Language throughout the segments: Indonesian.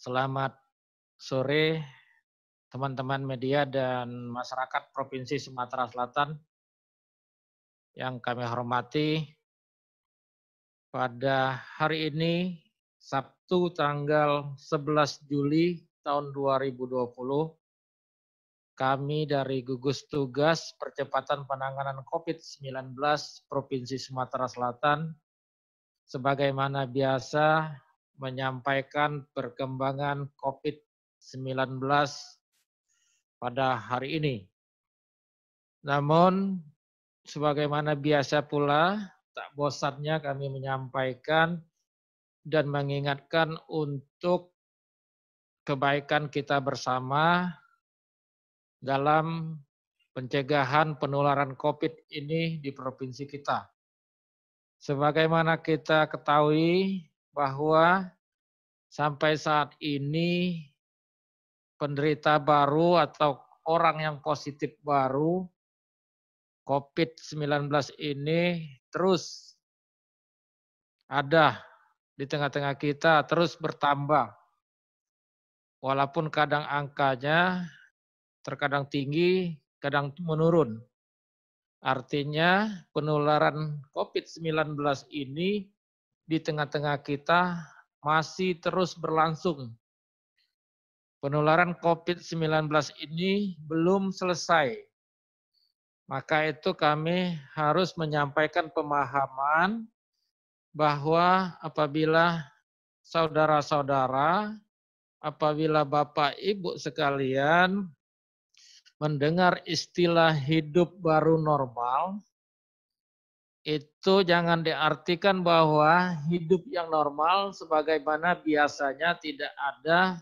Selamat sore teman-teman media dan masyarakat Provinsi Sumatera Selatan yang kami hormati. Pada hari ini Sabtu tanggal 11 Juli tahun 2020 kami dari gugus tugas percepatan penanganan COVID-19 Provinsi Sumatera Selatan sebagaimana biasa menyampaikan perkembangan COVID-19 pada hari ini. Namun, sebagaimana biasa pula, tak bosannya kami menyampaikan dan mengingatkan untuk kebaikan kita bersama dalam pencegahan penularan COVID ini di provinsi kita. Sebagaimana kita ketahui bahwa Sampai saat ini penderita baru atau orang yang positif baru COVID-19 ini terus ada di tengah-tengah kita, terus bertambah. Walaupun kadang angkanya terkadang tinggi, kadang menurun. Artinya penularan COVID-19 ini di tengah-tengah kita masih terus berlangsung. Penularan COVID-19 ini belum selesai. Maka itu kami harus menyampaikan pemahaman bahwa apabila saudara-saudara, apabila Bapak Ibu sekalian mendengar istilah hidup baru normal, itu jangan diartikan bahwa hidup yang normal sebagaimana biasanya tidak ada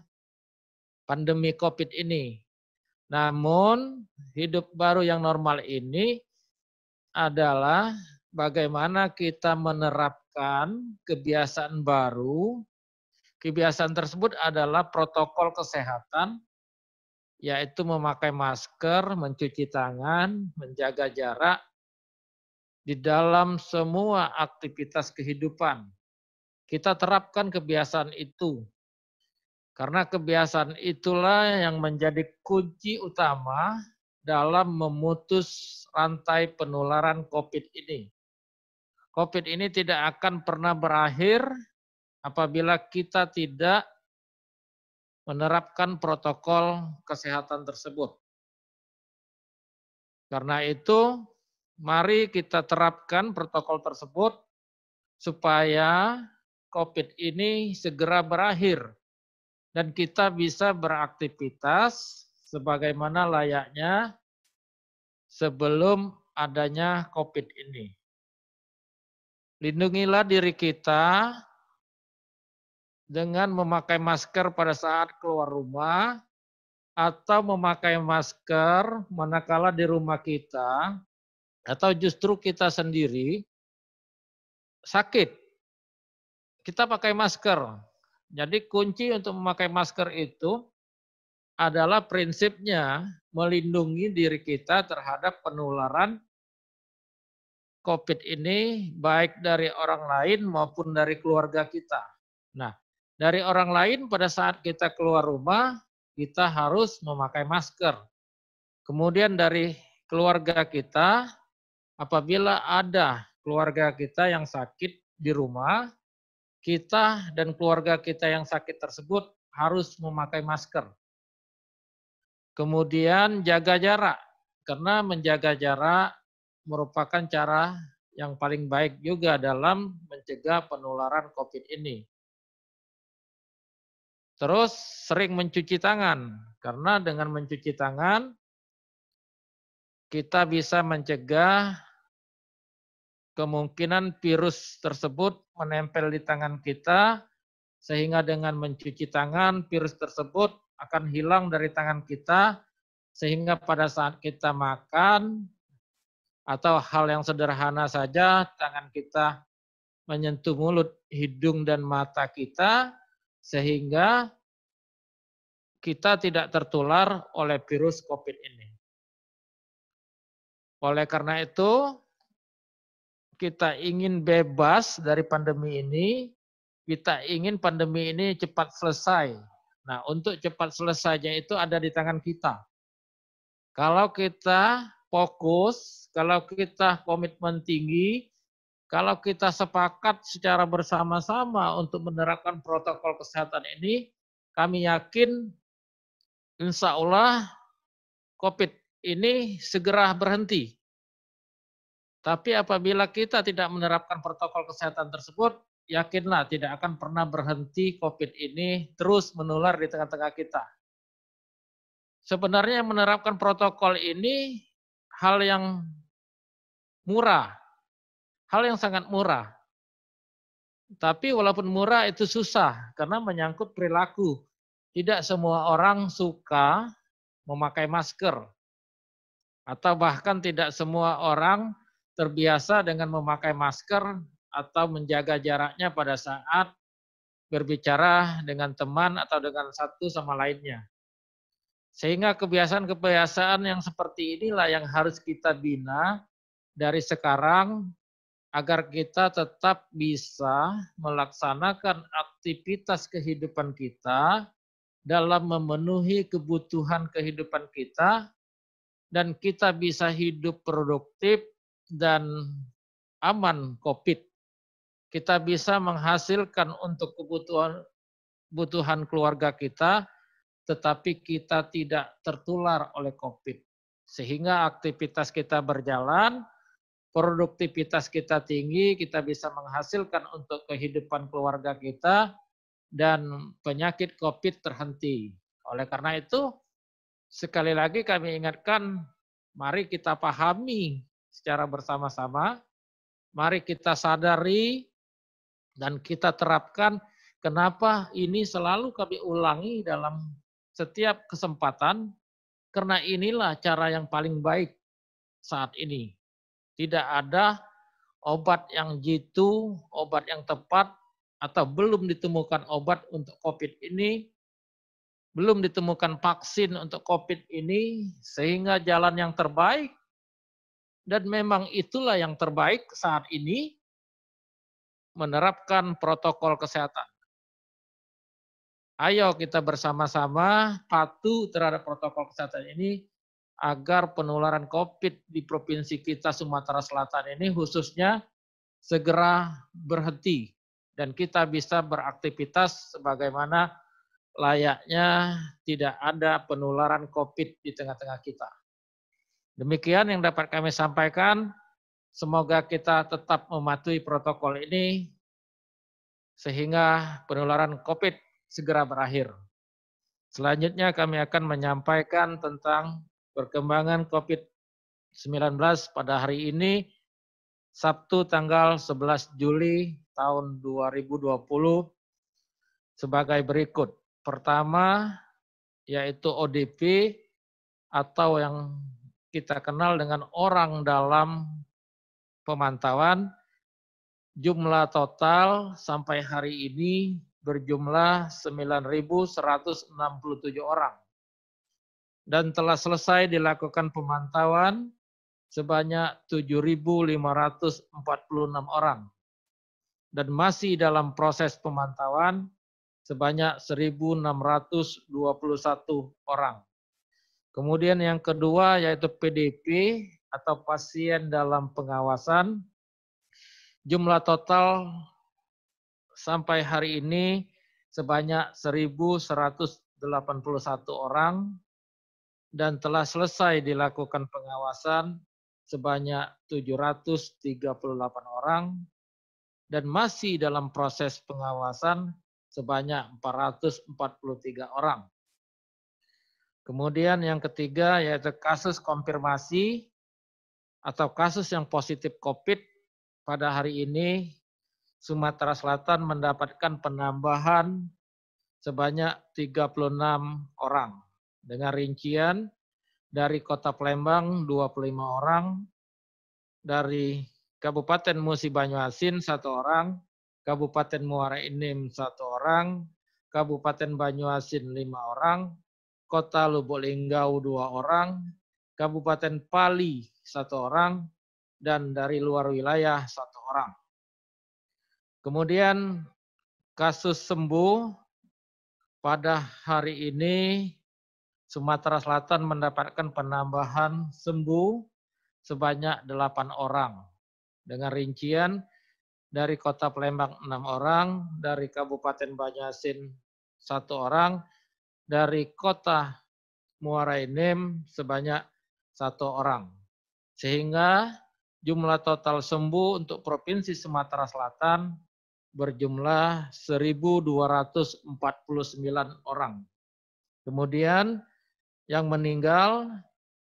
pandemi COVID ini. Namun hidup baru yang normal ini adalah bagaimana kita menerapkan kebiasaan baru. Kebiasaan tersebut adalah protokol kesehatan yaitu memakai masker, mencuci tangan, menjaga jarak, di dalam semua aktivitas kehidupan. Kita terapkan kebiasaan itu. Karena kebiasaan itulah yang menjadi kunci utama dalam memutus rantai penularan COVID ini. COVID ini tidak akan pernah berakhir apabila kita tidak menerapkan protokol kesehatan tersebut. Karena itu, Mari kita terapkan protokol tersebut supaya COVID ini segera berakhir dan kita bisa beraktivitas sebagaimana layaknya sebelum adanya COVID ini. Lindungilah diri kita dengan memakai masker pada saat keluar rumah atau memakai masker manakala di rumah kita atau justru kita sendiri sakit. Kita pakai masker. Jadi kunci untuk memakai masker itu adalah prinsipnya melindungi diri kita terhadap penularan COVID ini baik dari orang lain maupun dari keluarga kita. Nah, dari orang lain pada saat kita keluar rumah, kita harus memakai masker. Kemudian dari keluarga kita, apabila ada keluarga kita yang sakit di rumah, kita dan keluarga kita yang sakit tersebut harus memakai masker. Kemudian jaga jarak, karena menjaga jarak merupakan cara yang paling baik juga dalam mencegah penularan COVID ini. Terus sering mencuci tangan, karena dengan mencuci tangan kita bisa mencegah kemungkinan virus tersebut menempel di tangan kita, sehingga dengan mencuci tangan, virus tersebut akan hilang dari tangan kita, sehingga pada saat kita makan atau hal yang sederhana saja, tangan kita menyentuh mulut, hidung, dan mata kita, sehingga kita tidak tertular oleh virus COVID ini. Oleh karena itu, kita ingin bebas dari pandemi ini, kita ingin pandemi ini cepat selesai. Nah, untuk cepat selesainya itu ada di tangan kita. Kalau kita fokus, kalau kita komitmen tinggi, kalau kita sepakat secara bersama-sama untuk menerapkan protokol kesehatan ini, kami yakin insya Allah COVID ini segera berhenti. Tapi apabila kita tidak menerapkan protokol kesehatan tersebut, yakinlah tidak akan pernah berhenti COVID ini terus menular di tengah-tengah kita. Sebenarnya menerapkan protokol ini hal yang murah, hal yang sangat murah. Tapi walaupun murah itu susah karena menyangkut perilaku. Tidak semua orang suka memakai masker atau bahkan tidak semua orang terbiasa dengan memakai masker atau menjaga jaraknya pada saat berbicara dengan teman atau dengan satu sama lainnya. Sehingga kebiasaan-kebiasaan yang seperti inilah yang harus kita bina dari sekarang agar kita tetap bisa melaksanakan aktivitas kehidupan kita dalam memenuhi kebutuhan kehidupan kita dan kita bisa hidup produktif dan aman COVID. Kita bisa menghasilkan untuk kebutuhan kebutuhan keluarga kita, tetapi kita tidak tertular oleh COVID. Sehingga aktivitas kita berjalan, produktivitas kita tinggi, kita bisa menghasilkan untuk kehidupan keluarga kita, dan penyakit COVID terhenti. Oleh karena itu, sekali lagi kami ingatkan, mari kita pahami secara bersama-sama. Mari kita sadari dan kita terapkan kenapa ini selalu kami ulangi dalam setiap kesempatan karena inilah cara yang paling baik saat ini. Tidak ada obat yang jitu, obat yang tepat, atau belum ditemukan obat untuk COVID ini, belum ditemukan vaksin untuk COVID ini, sehingga jalan yang terbaik dan memang itulah yang terbaik saat ini menerapkan protokol kesehatan. Ayo kita bersama-sama patuh terhadap protokol kesehatan ini agar penularan COVID di provinsi kita Sumatera Selatan ini khususnya segera berhenti dan kita bisa beraktivitas sebagaimana layaknya tidak ada penularan COVID di tengah-tengah kita. Demikian yang dapat kami sampaikan. Semoga kita tetap mematuhi protokol ini sehingga penularan COVID segera berakhir. Selanjutnya kami akan menyampaikan tentang perkembangan COVID-19 pada hari ini, Sabtu tanggal 11 Juli tahun 2020 sebagai berikut. Pertama, yaitu ODP atau yang kita kenal dengan orang dalam pemantauan, jumlah total sampai hari ini berjumlah 9.167 orang. Dan telah selesai dilakukan pemantauan sebanyak 7.546 orang. Dan masih dalam proses pemantauan sebanyak 1.621 orang. Kemudian yang kedua yaitu PDP atau pasien dalam pengawasan. Jumlah total sampai hari ini sebanyak 1.181 orang dan telah selesai dilakukan pengawasan sebanyak 738 orang dan masih dalam proses pengawasan sebanyak 443 orang. Kemudian yang ketiga yaitu kasus konfirmasi atau kasus yang positif COVID pada hari ini Sumatera Selatan mendapatkan penambahan sebanyak 36 orang dengan rincian dari Kota Palembang 25 orang, dari Kabupaten Musi Banyuasin satu orang, Kabupaten Muara Enim satu orang, Kabupaten Banyuasin lima orang, Kota Lubuk Linggau dua orang, Kabupaten Pali satu orang, dan dari luar wilayah satu orang. Kemudian kasus sembuh pada hari ini Sumatera Selatan mendapatkan penambahan sembuh sebanyak delapan orang. Dengan rincian dari kota Palembang enam orang, dari Kabupaten Banyasin satu orang, dari kota Muara Enim sebanyak satu orang. Sehingga jumlah total sembuh untuk Provinsi Sumatera Selatan berjumlah 1.249 orang. Kemudian yang meninggal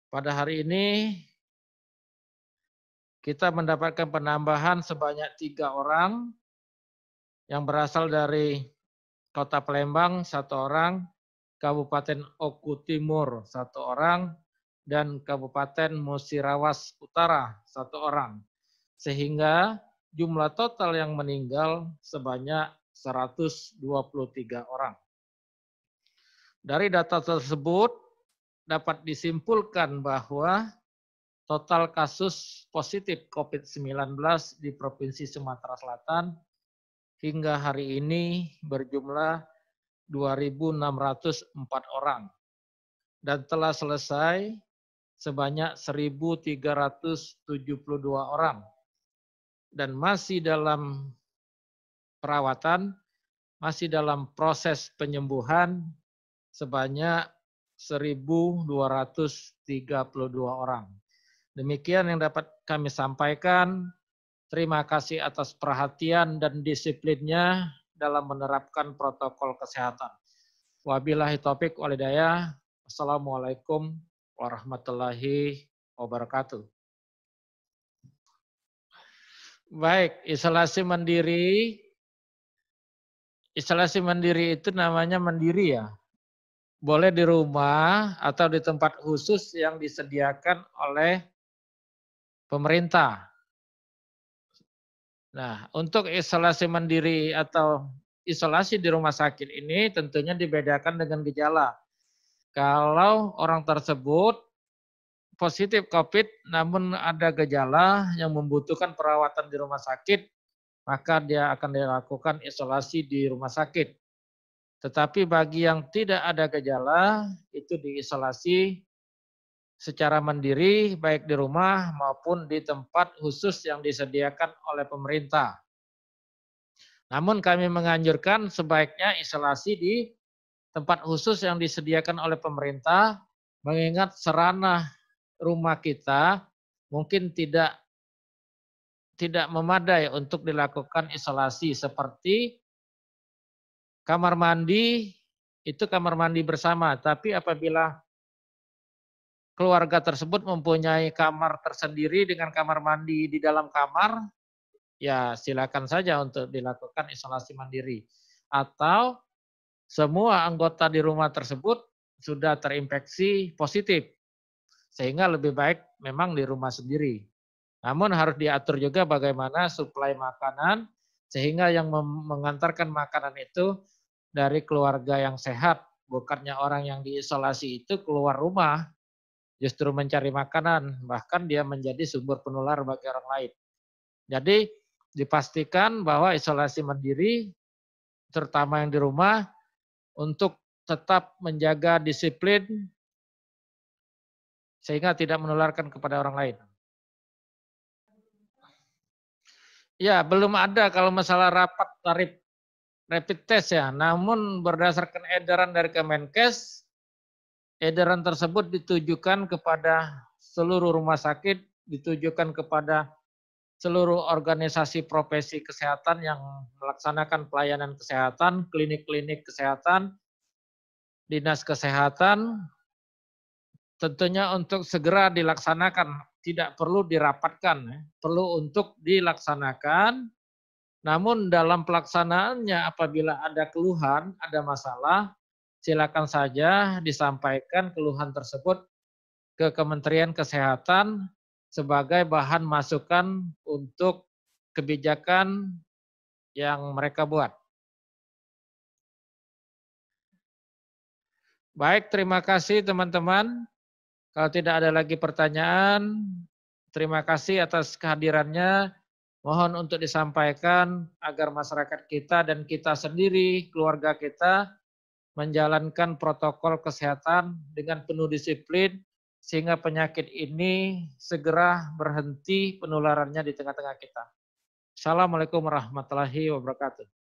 pada hari ini kita mendapatkan penambahan sebanyak tiga orang yang berasal dari kota Palembang satu orang, Kabupaten Oku Timur satu orang, dan Kabupaten Musirawas Utara satu orang. Sehingga jumlah total yang meninggal sebanyak 123 orang. Dari data tersebut dapat disimpulkan bahwa total kasus positif COVID-19 di Provinsi Sumatera Selatan hingga hari ini berjumlah 2.604 orang dan telah selesai sebanyak 1.372 orang dan masih dalam perawatan, masih dalam proses penyembuhan sebanyak 1.232 orang. Demikian yang dapat kami sampaikan. Terima kasih atas perhatian dan disiplinnya dalam menerapkan protokol kesehatan. Wabillahi topik walidaya. Assalamualaikum warahmatullahi wabarakatuh. Baik, isolasi mandiri. Isolasi mandiri itu namanya mandiri ya. Boleh di rumah atau di tempat khusus yang disediakan oleh pemerintah. Nah, untuk isolasi mandiri atau isolasi di rumah sakit ini tentunya dibedakan dengan gejala. Kalau orang tersebut positif COVID namun ada gejala yang membutuhkan perawatan di rumah sakit, maka dia akan dilakukan isolasi di rumah sakit. Tetapi bagi yang tidak ada gejala, itu diisolasi secara mandiri baik di rumah maupun di tempat khusus yang disediakan oleh pemerintah. Namun kami menganjurkan sebaiknya isolasi di tempat khusus yang disediakan oleh pemerintah mengingat sarana rumah kita mungkin tidak tidak memadai untuk dilakukan isolasi seperti kamar mandi itu kamar mandi bersama tapi apabila keluarga tersebut mempunyai kamar tersendiri dengan kamar mandi di dalam kamar, ya silakan saja untuk dilakukan isolasi mandiri. Atau semua anggota di rumah tersebut sudah terinfeksi positif, sehingga lebih baik memang di rumah sendiri. Namun harus diatur juga bagaimana suplai makanan sehingga yang mengantarkan makanan itu dari keluarga yang sehat, bukannya orang yang diisolasi itu keluar rumah justru mencari makanan, bahkan dia menjadi sumber penular bagi orang lain. Jadi dipastikan bahwa isolasi mandiri, terutama yang di rumah, untuk tetap menjaga disiplin sehingga tidak menularkan kepada orang lain. Ya, belum ada kalau masalah rapat tarif rapid test ya. Namun berdasarkan edaran dari Kemenkes, Edaran tersebut ditujukan kepada seluruh rumah sakit, ditujukan kepada seluruh organisasi profesi kesehatan yang melaksanakan pelayanan kesehatan, klinik-klinik kesehatan, dinas kesehatan, tentunya untuk segera dilaksanakan, tidak perlu dirapatkan, ya. perlu untuk dilaksanakan. Namun dalam pelaksanaannya apabila ada keluhan, ada masalah, silakan saja disampaikan keluhan tersebut ke Kementerian Kesehatan sebagai bahan masukan untuk kebijakan yang mereka buat. Baik, terima kasih teman-teman. Kalau tidak ada lagi pertanyaan, terima kasih atas kehadirannya. Mohon untuk disampaikan agar masyarakat kita dan kita sendiri, keluarga kita, menjalankan protokol kesehatan dengan penuh disiplin sehingga penyakit ini segera berhenti penularannya di tengah-tengah kita. Assalamualaikum warahmatullahi wabarakatuh.